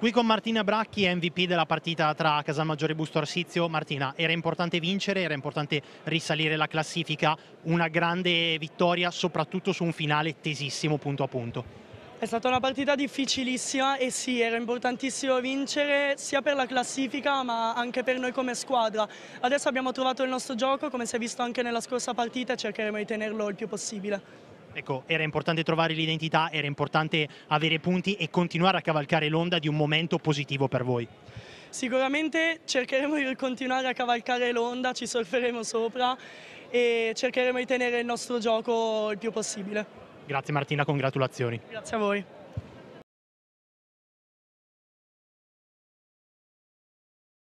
Qui con Martina Bracchi, MVP della partita tra Casalmaggiore e Busto Arsizio. Martina, era importante vincere, era importante risalire la classifica, una grande vittoria soprattutto su un finale tesissimo punto a punto. È stata una partita difficilissima e sì, era importantissimo vincere sia per la classifica ma anche per noi come squadra. Adesso abbiamo trovato il nostro gioco, come si è visto anche nella scorsa partita, e cercheremo di tenerlo il più possibile. Ecco, era importante trovare l'identità, era importante avere punti e continuare a cavalcare l'onda di un momento positivo per voi. Sicuramente cercheremo di continuare a cavalcare l'onda, ci surferemo sopra e cercheremo di tenere il nostro gioco il più possibile. Grazie Martina, congratulazioni. Grazie a voi.